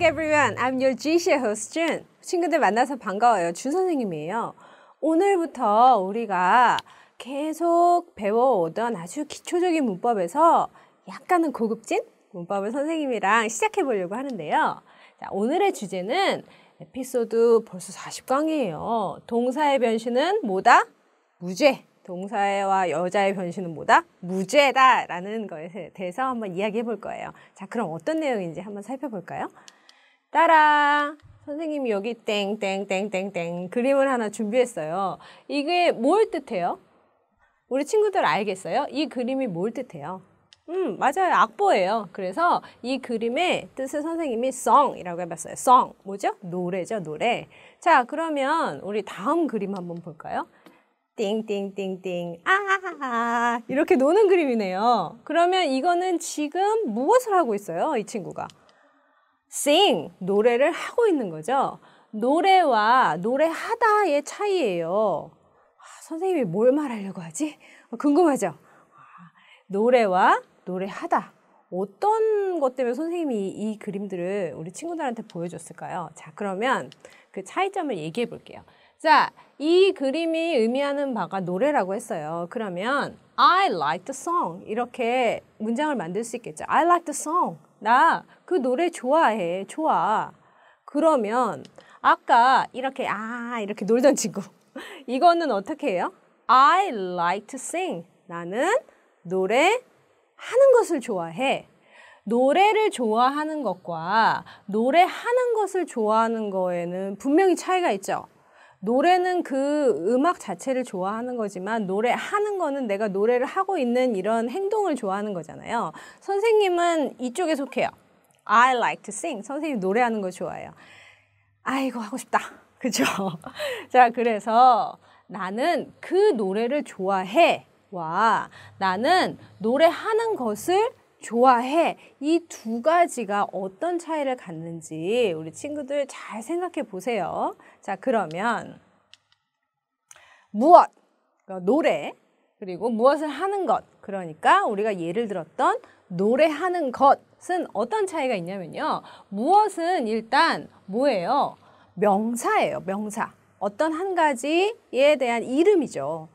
back everyone. I'm your GC의 host 준. 친구들 만나서 반가워요. 준 선생님이에요. 오늘부터 우리가 계속 배워오던 아주 기초적인 문법에서 약간은 고급진 문법을 선생님이랑 시작해 보려고 하는데요. 자, 오늘의 주제는 에피소드 벌써 40강이에요. 동사의 변신은 뭐다? 무죄. 동사와 여자의 변신은 뭐다? 무죄다라는 것에 대해서 한번 이야기해 볼 거예요. 자, 그럼 어떤 내용인지 한번 살펴볼까요? 따라! 선생님이 여기 땡땡땡땡땡 그림을 하나 준비했어요. 이게 뭘 뜻해요? 우리 친구들 알겠어요? 이 그림이 뭘 뜻해요? 음, 맞아요. 악보예요. 그래서 이 그림의 뜻을 선생님이 song이라고 해봤어요. song. 뭐죠? 노래죠, 노래. 자, 그러면 우리 다음 그림 한번 볼까요? 띵띵띵띵 아하하 이렇게 노는 그림이네요. 그러면 이거는 지금 무엇을 하고 있어요? 이 친구가 sing 노래를 하고 있는 거죠. 노래와 노래하다의 차이예요. 아, 선생님이 뭘 말하려고 하지? 어, 궁금하죠? 아, 노래와 노래하다. 어떤 것 때문에 선생님이 이, 그림들을 우리 친구들한테 보여줬을까요? 자, 그러면 그 차이점을 얘기해 볼게요. 자, 이 그림이 의미하는 바가 노래라고 했어요. 그러면 I like the song 이렇게 문장을 만들 수 있겠죠. I like the song. 나그 노래 좋아해. 좋아. 그러면 아까 이렇게 아 이렇게 놀던 친구 이거는 어떻게 해요? I like to sing. 나는 노래 하는 것을 좋아해. 노래를 좋아하는 것과 노래하는 것을 좋아하는 거에는 분명히 차이가 있죠. 노래는 그 음악 자체를 좋아하는 거지만 노래하는 거는 내가 노래를 하고 있는 이런 행동을 좋아하는 거잖아요. 선생님은 이쪽에 속해요. I like to sing. 선생님 노래하는 거 좋아해요. 아이고 하고 싶다. 그죠? 자, 그래서 나는 그 노래를 좋아해. 와, 나는 노래하는 것을 좋아해 이 두 가지가 어떤 차이를 갖는지 우리 친구들 잘 생각해 보세요. 자 그러면 무엇 그러니까 노래 그리고 무엇을 하는 것 그러니까 우리가 예를 들었던 노래하는 것은 어떤 차이가 있냐면요. 무엇은 일단 뭐예요? 명사예요. 명사. 어떤 한 가지에 대한 이름이죠.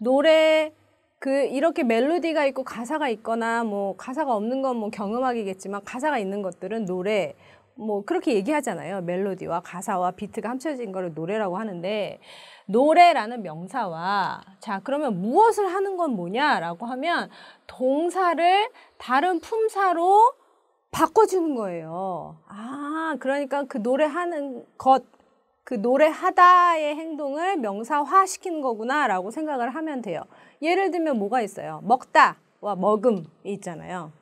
노래 그 이렇게 멜로디가 있고 가사가 있거나 뭐 가사가 없는 건 뭐경험하기겠지만 가사가 있는 것들은 노래 뭐 그렇게 얘기하잖아요. 멜로디와 가사와 비트가 합쳐진 거를 노래라고 하는데 노래라는 명사와 자 그러면 무엇을 하는 건 뭐냐라고 하면 동사를 다른 품사로 바꿔주는 거예요. 아 그러니까 그 노래하는 것 그 노래하다의 행동을 명사화시킨 거구나라고 생각을 하면 돼요. 예를 들면 뭐가 있어요? 먹다와 먹음이 있잖아요.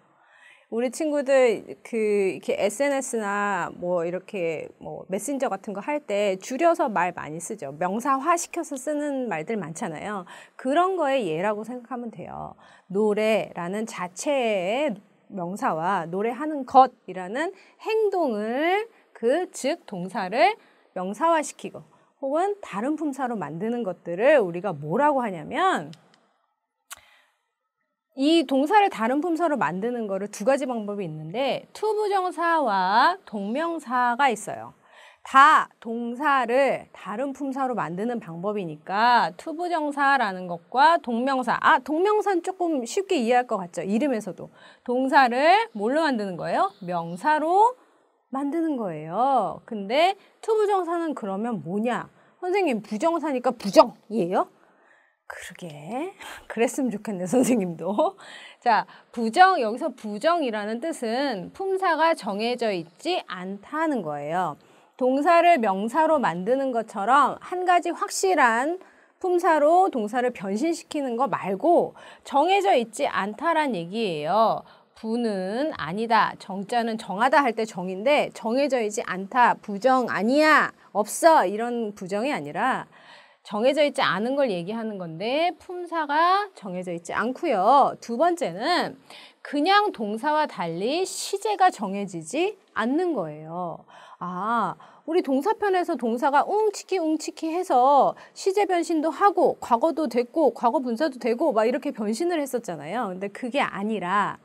우리 친구들 그 이렇게 SNS나 뭐 이렇게 뭐 메신저 같은 거 할 때 줄여서 말 많이 쓰죠. 명사화 시켜서 쓰는 말들 많잖아요. 그런 거에 예라고 생각하면 돼요. 노래라는 자체의 명사와 노래하는 것이라는 행동을 그 즉 동사를 명사화시키고 혹은 다른 품사로 만드는 것들을 우리가 뭐라고 하냐면 이 동사를 다른 품사로 만드는 거를 두 가지 방법이 있는데 투부정사와 동명사가 있어요. 다 동사를 다른 품사로 만드는 방법이니까 투부정사라는 것과 동명사 아 동명사는 조금 쉽게 이해할 것 같죠 이름에서도 동사를 뭘로 만드는 거예요 명사로 만드는 거예요 근데 투부정사는 그러면 뭐냐 선생님 부정사니까 부정이에요 그러게. 그랬으면 좋겠네, 선생님도. 자, 부정, 여기서 부정이라는 뜻은 품사가 정해져 있지 않다는 거예요. 동사를 명사로 만드는 것처럼 한 가지 확실한 품사로 동사를 변신시키는 거 말고 정해져 있지 않다란 얘기예요. 부는 아니다, 정자는 정하다 할 때 정인데 정해져 있지 않다, 부정 아니야, 없어 이런 부정이 아니라 정해져 있지 않은 걸 얘기하는 건데 품사가 정해져 있지 않고요. 두 번째는 그냥 동사와 달리 시제가 정해지지 않는 거예요. 아, 우리 동사편에서 동사가 웅치키 웅치키 해서 시제 변신도 하고 과거도 됐고 과거 분사도 되고 막 이렇게 변신을 했었잖아요. 근데 그게 아니라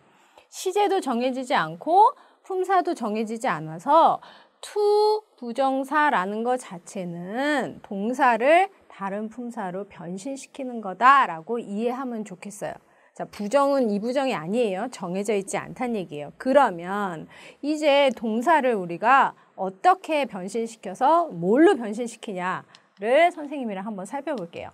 시제도 정해지지 않고 품사도 정해지지 않아서 to 부정사라는 것 자체는 동사를 다른 품사로 변신시키는 거다라고 이해하면 좋겠어요. 자, 부정은 이부정이 아니에요. 정해져 있지 않다는 얘기예요. 그러면 이제 동사를 우리가 어떻게 변신시켜서 뭘로 변신시키냐를 선생님이랑 한번 살펴볼게요.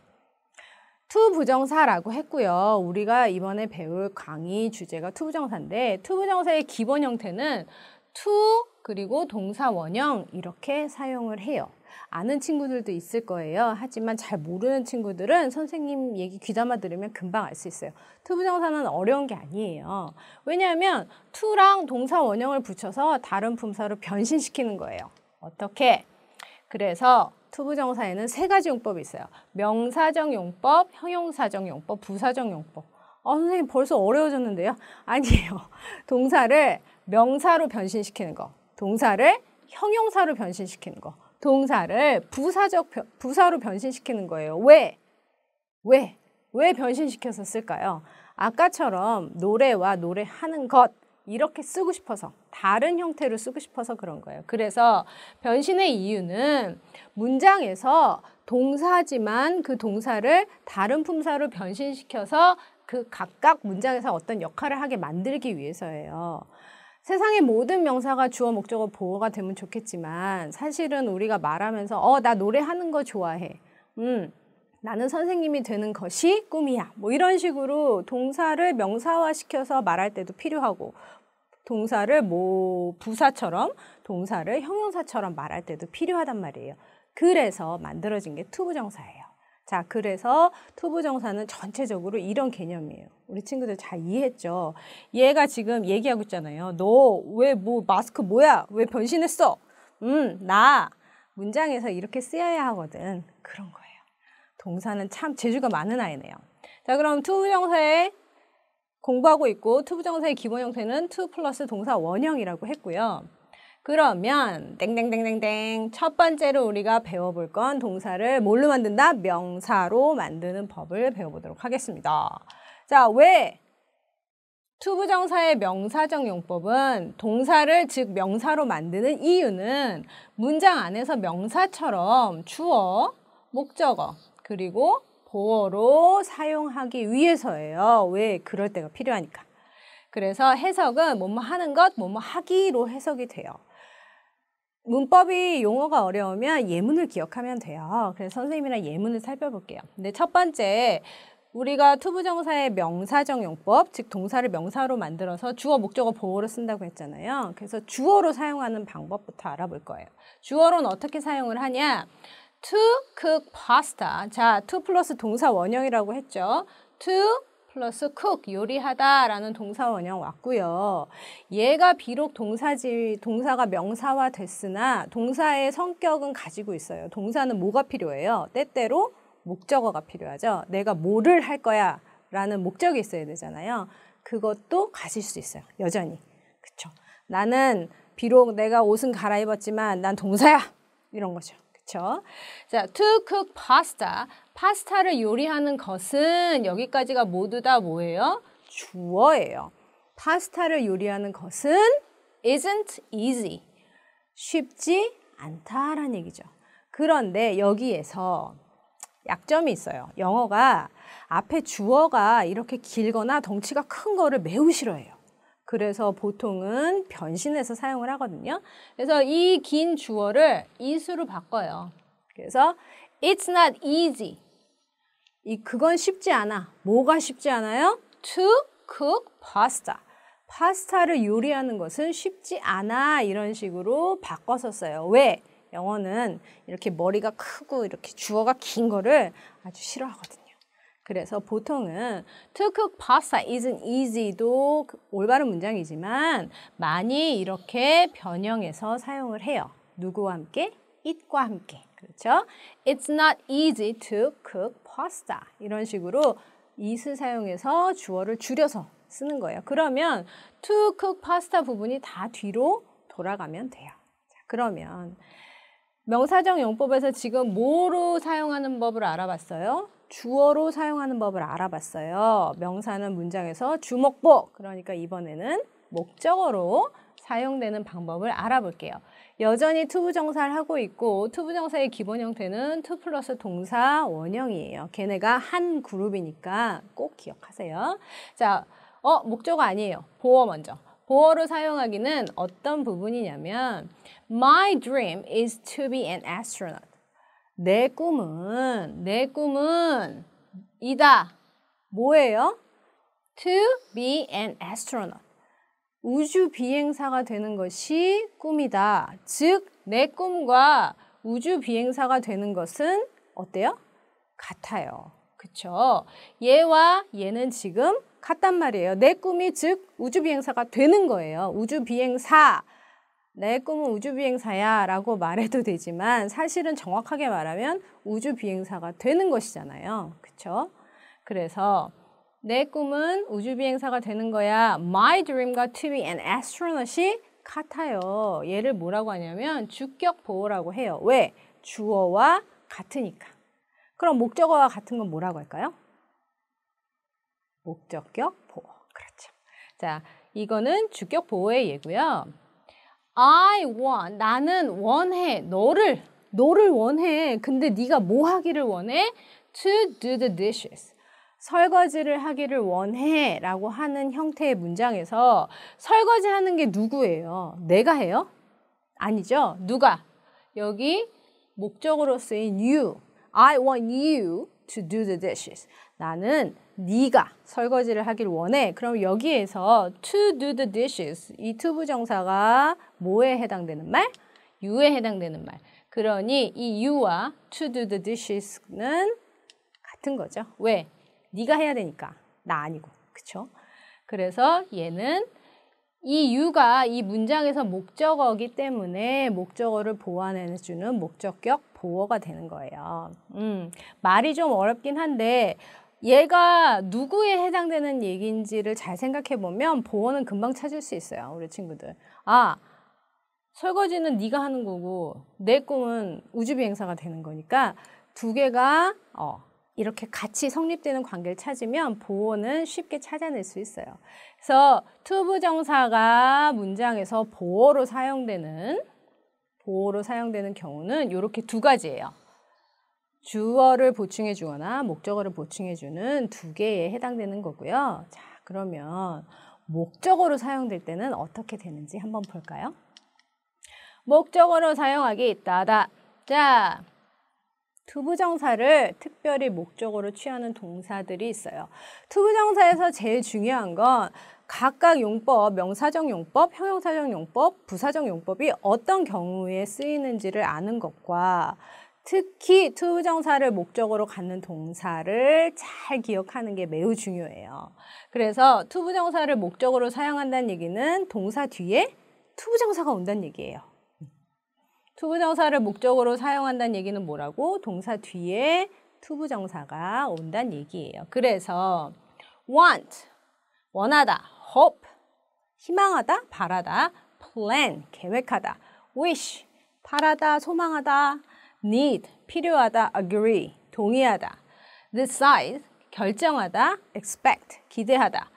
투부정사라고 했고요. 우리가 이번에 배울 강의 주제가 투부정사인데 투부정사의 기본 형태는 투 그리고 동사 원형 이렇게 사용을 해요. 아는 친구들도 있을 거예요. 하지만 잘 모르는 친구들은 선생님 얘기 귀담아 들으면 금방 알 수 있어요. 투부정사는 어려운 게 아니에요. 왜냐하면 투랑 동사 원형을 붙여서 다른 품사로 변신시키는 거예요. 어떻게? 그래서 투부정사에는 세 가지 용법이 있어요. 명사정 용법, 형용사정 용법, 부사정 용법. 어, 선생님 벌써 어려워졌는데요? 아니에요. 동사를 명사로 변신시키는 거, 동사를 형용사로 변신시키는 거, 동사를 부사적 부사로 변신시키는 거예요. 왜? 왜? 왜 변신시켜서 쓸까요? 아까처럼 노래와 노래하는 것 이렇게 쓰고 싶어서 다른 형태로 쓰고 싶어서 그런 거예요. 그래서 변신의 이유는 문장에서 동사지만 그 동사를 다른 품사로 변신시켜서 그 각각 문장에서 어떤 역할을 하게 만들기 위해서예요. 세상의 모든 명사가 주어 목적어 보호가 되면 좋겠지만 사실은 우리가 말하면서 어 나 노래하는 거 좋아해. 음. 나는 선생님이 되는 것이 꿈이야. 뭐 이런 식으로 동사를 명사화시켜서 말할 때도 필요하고 동사를 뭐 부사처럼 동사를 형용사처럼 말할 때도 필요하단 말이에요. 그래서 만들어진 게 투부정사예요. 자, 그래서 투부정사는 전체적으로 이런 개념이에요. 우리 친구들 잘 이해했죠? 얘가 지금 얘기하고 있잖아요. 너 왜 뭐 마스크 뭐야? 왜 변신했어? 음, 나 문장에서 이렇게 쓰여야 하거든. 그런 거예요. 동사는 참 재주가 많은 아이네요. 자, 그럼 투부정사에 공부하고 있고 투부정사의 기본 형태는 투 플러스 동사 원형이라고 했고요. 그러면 땡땡땡땡땡 첫 번째로 우리가 배워볼 건 동사를 뭘로 만든다? 명사로 만드는 법을 배워보도록 하겠습니다. 자, 왜 투부정사의 명사적 용법은 동사를 즉 명사로 만드는 이유는 문장 안에서 명사처럼 주어, 목적어, 그리고 보어로 사용하기 위해서예요. 왜? 그럴 때가 필요하니까. 그래서 해석은 뭐뭐 하는 것, 뭐뭐 하기로 해석이 돼요. 문법이 용어가 어려우면 예문을 기억하면 돼요. 그래서 선생님이랑 예문을 살펴볼게요. 근데 첫 번째, 우리가 투부정사의 명사적 용법, 즉 동사를 명사로 만들어서 주어, 목적어, 보호로 쓴다고 했잖아요. 그래서 주어로 사용하는 방법부터 알아볼 거예요. 주어로는 어떻게 사용을 하냐? to cook pasta. 자, to 플러스 동사 원형이라고 했죠. to 플러스 cook 요리하다라는 동사 원형 왔고요. 얘가 비록 동사지 동사가 명사화 됐으나 동사의 성격은 가지고 있어요. 동사는 뭐가 필요해요? 때때로 목적어가 필요하죠. 내가 뭐를 할 거야라는 목적이 있어야 되잖아요. 그것도 가질 수 있어요. 여전히. 그렇죠. 나는 비록 내가 옷은 갈아입었지만 난 동사야. 이런 거죠. 그쵸? 자, to cook pasta. 파스타를 요리하는 것은 여기까지가 모두 다 뭐예요? 주어예요. 파스타를 요리하는 것은 isn't easy. 쉽지 않다라는 얘기죠. 그런데 여기에서 약점이 있어요. 영어가 앞에 주어가 이렇게 길거나 덩치가 큰 거를 매우 싫어해요. 그래서 보통은 변신해서 사용을 하거든요. 그래서 이 긴 주어를 이수로 바꿔요. 그래서 It's not easy. 이 그건 쉽지 않아. 뭐가 쉽지 않아요? To cook pasta. 파스타를 요리하는 것은 쉽지 않아 이런 식으로 바꿔서 써요. 왜? 영어는 이렇게 머리가 크고 이렇게 주어가 긴 거를 아주 싫어하거든요. 그래서 보통은 to cook pasta isn't easy도 그 올바른 문장이지만 많이 이렇게 변형해서 사용을 해요. 누구와 함께? it과 함께. 그렇죠? It's not easy to cook pasta. 이런 식으로 it을 사용해서 주어를 줄여서 쓰는 거예요. 그러면 to cook pasta 부분이 다 뒤로 돌아가면 돼요. 자, 그러면 명사정 용법에서 지금 뭐로 사용하는 법을 알아봤어요? 주어로 사용하는 법을 알아봤어요. 명사는 문장에서 주목보, 그러니까 이번에는 목적어로 사용되는 방법을 알아볼게요. 여전히 투부정사를 하고 있고 투부정사의 기본 형태는 투 플러스 동사 원형이에요. 걔네가 한 그룹이니까 꼭 기억하세요. 자, 어 목적어 아니에요. 보어 먼저. 보어로 사용하기는 어떤 부분이냐면 My dream is to be an astronaut. 내 꿈은 내 꿈은 이다. 뭐예요? To be an astronaut. 우주 비행사가 되는 것이 꿈이다. 즉, 내 꿈과 우주 비행사가 되는 것은 어때요? 같아요. 그쵸? 얘와 얘는 지금 같단 말이에요. 내 꿈이 즉 우주 비행사가 되는 거예요. 우주 비행사. 내 꿈은 우주비행사야 라고 말해도 되지만 사실은 정확하게 말하면 우주비행사가 되는 것이잖아요. 그쵸? 그래서 내 꿈은 우주비행사가 되는 거야. My dream과 to be an astronaut이 같아요. 얘를 뭐라고 하냐면 주격보호라고 해요. 왜? 주어와 같으니까. 그럼 목적어와 같은 건 뭐라고 할까요? 목적격 보호. 그렇죠. 자, 이거는 주격 보호의 예고요. I want. 나는 원해. 너를. 너를 원해. 근데 네가 뭐 하기를 원해? To do the dishes. 설거지를 하기를 원해 라고 하는 형태의 문장에서 설거지 하는 게 누구예요? 내가 해요? 아니죠? 누가? 여기 목적으로 쓰인 you. I want you to do the dishes. 나는 네가 설거지를 하길 원해. 그럼 여기에서 to do the dishes 이 t 부정사가 뭐에 해당되는 말? you에 해당되는 말. 그러니 이 you와 to do the dishes는 같은 거죠. 왜? 네가 해야 되니까. 나 아니고. 그렇죠 그래서 얘는 이유가이 문장에서 목적어기 때문에 목적어를 보완해주는 목적격 보어가 되는 거예요. 음, 말이 좀 어렵긴 한데 얘가 누구에 해당되는 얘기인지를 잘 생각해 보면 보호는 금방 찾을 수 있어요. 우리 친구들. 아, 설거지는 네가 하는 거고 내 꿈은 우주 비행사가 되는 거니까 두 개가 어, 이렇게 같이 성립되는 관계를 찾으면 보호는 쉽게 찾아낼 수 있어요. 그래서 투부정사가 문장에서 보호로 사용되는 보호로 사용되는 경우는 이렇게 두 가지예요. 주어를 보충해 주거나 목적어를 보충해 주는 두 개에 해당되는 거고요. 자, 그러면 목적어로 사용될 때는 어떻게 되는지 한번 볼까요? 목적어로 사용하기 따다. 자, 투부정사를 특별히 목적으로 취하는 동사들이 있어요. 투부정사에서 제일 중요한 건 각각 용법, 명사적 용법, 형용사적 용법, 부사적 용법이 어떤 경우에 쓰이는지를 아는 것과 특히 투정사를 부 목적으로 갖는 동사를 잘 기억하는 게 매우 중요해요. 그래서 투부정사를 목적으로 사용한다는 얘기는 동사 뒤에 투부정사가 온다는 얘기예요. 투부정사를 목적으로 사용한다는 얘기는 뭐라고? 동사 뒤에 투부정사가 온다는 얘기예요. 그래서 want, 원하다, hope, 희망하다, 바라다, plan, 계획하다, wish, 바라다, 소망하다, need 필요하다 agree 동의하다 decide 결정하다 expect 기대하다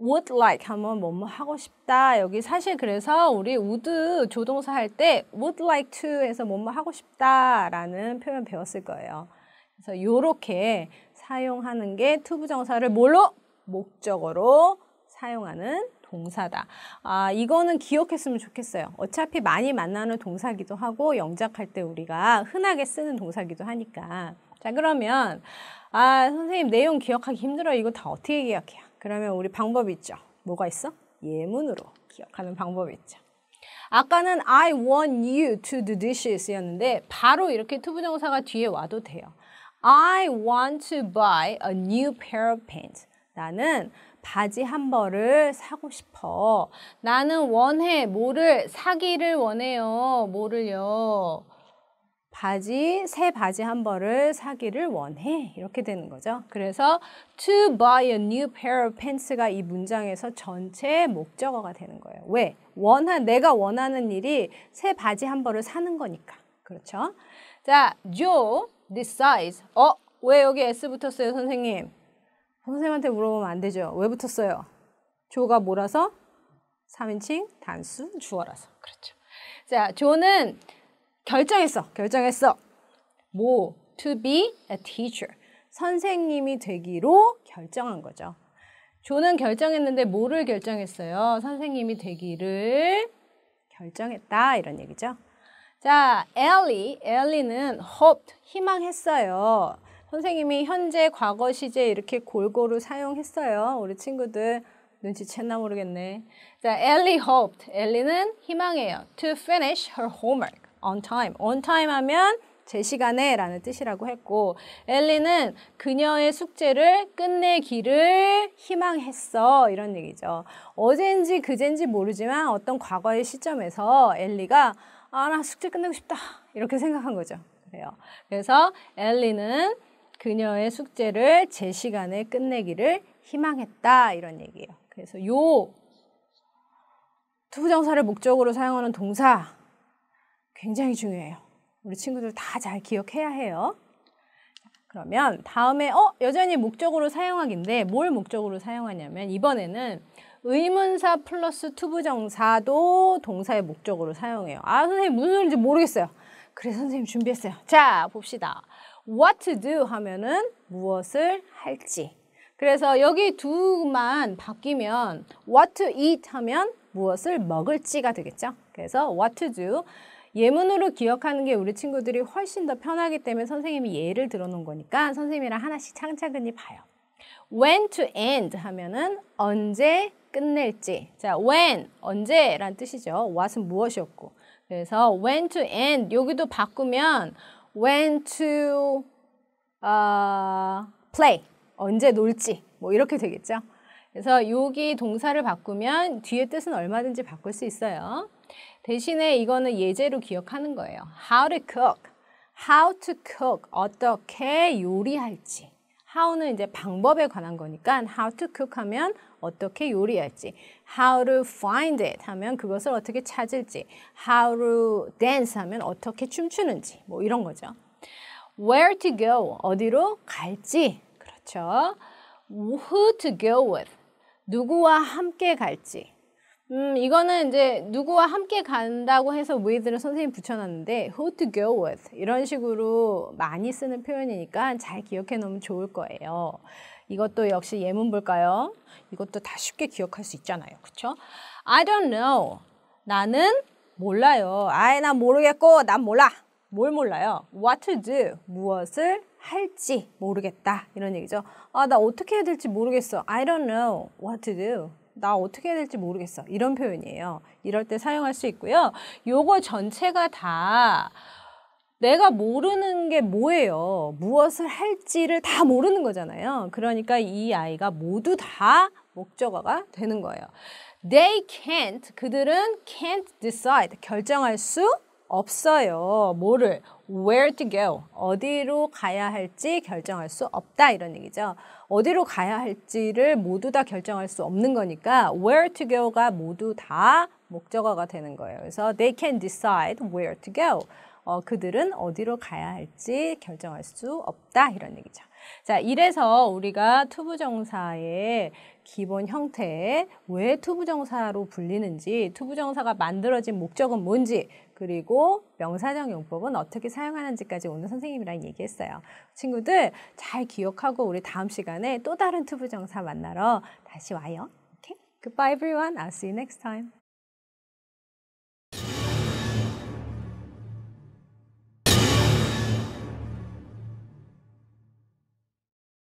would like 한번 뭐뭐 하고 싶다. 여기 사실 그래서 우리 would 조동사 할 때 would like to 해서 뭐뭐 하고 싶다라는 표현 배웠을 거예요. 그래서 요렇게 사용하는 게 to 부정사를 뭘로 목적으로 사용하는 동사다. 아, 이거는 기억했으면 좋겠어요. 어차피 많이 만나는 동사기도 하고 영작할 때 우리가 흔하게 쓰는 동사기도 하니까. 자, 그러면 아, 선생님 내용 기억하기 힘들어요. 이거 다 어떻게 기억해요? 그러면 우리 방법이 있죠. 뭐가 있어? 예문으로 기억하는 방법이 있죠. 아까는 I want you to do dishes 였는데 바로 이렇게 투부정사가 뒤에 와도 돼요. I want to buy a new pair of pants. 나는 바지 한 벌을 사고 싶어. 나는 원해. 뭐를 사기를 원해요. 뭐를요. 바지, 새 바지 한 벌을 사기를 원해. 이렇게 되는 거죠. 그래서 to buy a new pair of pants가 이 문장에서 전체 목적어가 되는 거예요. 왜? 원한, 내가 원하는 일이 새 바지 한 벌을 사는 거니까. 그렇죠? 자, Joe decides. 어, 왜 여기 S 붙었어요, 선생님? 선생님한테 물어보면 안 되죠. 왜 붙었어요? 조가 몰아서 3인칭 단수 주어라서. 그렇죠. 자, 조는 결정했어. 결정했어. 뭐? To be a teacher. 선생님이 되기로 결정한 거죠. 조는 결정했는데 뭐를 결정했어요? 선생님이 되기를 결정했다. 이런 얘기죠. 자, e l l i 는 hoped. 희망했어요. 선생님이 현재, 과거, 시제 이렇게 골고루 사용했어요. 우리 친구들 눈치챘나 모르겠네. 자, Ellie hoped. Ellie는 희망해요. To finish her homework on time. On time 하면 제 시간에 라는 뜻이라고 했고 엘리는 그녀의 숙제를 끝내기를 희망했어 이런 얘기죠. 어젠지 그젠지 모르지만 어떤 과거의 시점에서 엘리가 아나 숙제 끝내고 싶다 이렇게 생각한 거죠. 그래요. 그래서 엘리는 그녀의 숙제를 제 시간에 끝내기를 희망했다. 이런 얘기예요. 그래서 요 투부정사를 목적으로 사용하는 동사 굉장히 중요해요. 우리 친구들 다 잘 기억해야 해요. 그러면 다음에 어 여전히 목적으로 사용하기인데 뭘 목적으로 사용하냐면 이번에는 의문사 플러스 투부정사도 동사의 목적으로 사용해요. 아 선생님 무슨 소리인지 모르겠어요. 그래서 선생님 준비했어요. 자 봅시다. what to do 하면은 무엇을 할지. 그래서 여기 두만 바뀌면 what to eat 하면 무엇을 먹을지가 되겠죠. 그래서 what to do 예문으로 기억하는 게 우리 친구들이 훨씬 더 편하기 때문에 선생님이 예를 들어놓은 거니까 선생님이랑 하나씩 창차근히 봐요. when to end 하면은 언제 끝낼지. 자, when 언제란 뜻이죠. what은 무엇이었고. 그래서 when to end 여기도 바꾸면 when to uh, play 언제 놀지 뭐 이렇게 되겠죠. 그래서 여기 동사를 바꾸면 뒤에 뜻은 얼마든지 바꿀 수 있어요. 대신에 이거는 예제로 기억하는 거예요. How to cook, how to cook 어떻게 요리할지 how는 이제 방법에 관한 거니까 how to cook 하면 어떻게 요리할지, how to find it 하면 그것을 어떻게 찾을지, how to dance 하면 어떻게 춤추는지 뭐 이런 거죠. where to go 어디로 갈지 그렇죠. who to go with 누구와 함께 갈지 음, 이거는 이제 누구와 함께 간다고 해서 with를 선생님 붙여놨는데 who to go with 이런 식으로 많이 쓰는 표현이니까 잘 기억해 놓으면 좋을 거예요. 이것도 역시 예문 볼까요? 이것도 다 쉽게 기억할 수 있잖아요. 그쵸? I don't know. 나는 몰라요. 아이, 난 모르겠고, 난 몰라. 뭘 몰라요? What to do. 무엇을 할지 모르겠다. 이런 얘기죠. 아, 나 어떻게 해야 될지 모르겠어. I don't know what to do. 나 어떻게 해야 될지 모르겠어. 이런 표현이에요. 이럴 때 사용할 수 있고요. 요거 전체가 다 내가 모르는 게 뭐예요. 무엇을 할지를 다 모르는 거잖아요. 그러니까 이 아이가 모두 다 목적어가 되는 거예요. They can't, 그들은 can't decide, 결정할 수 없어요. 뭐를? Where to go? 어디로 가야 할지 결정할 수 없다 이런 얘기죠. 어디로 가야 할지를 모두 다 결정할 수 없는 거니까 where to go가 모두 다 목적어가 되는 거예요. 그래서 they can decide where to go. 어, 그들은 어디로 가야 할지 결정할 수 없다 이런 얘기죠. 자, 이래서 우리가 투부정사의 기본 형태, 왜 투부정사로 불리는지, 투부정사가 만들어진 목적은 뭔지, 그리고 명사적 용법은 어떻게 사용하는지까지 오늘 선생님이랑 얘기했어요. 친구들 잘 기억하고 우리 다음 시간에 또 다른 투부정사 만나러 다시 와요. Okay? Goodbye everyone. I'll see you next time.